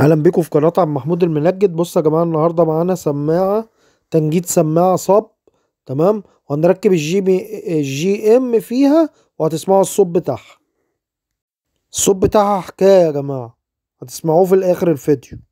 اهلا بيكم في قناه عم محمود المنجد بصوا يا جماعه النهارده معانا سماعه تنجيد سماعه صب تمام وهنركب الجي بي الجي ام فيها وهتسمعوا الصوت بتاعها الصوت بتاعها حكايه يا جماعه هتسمعوه في الاخر الفيديو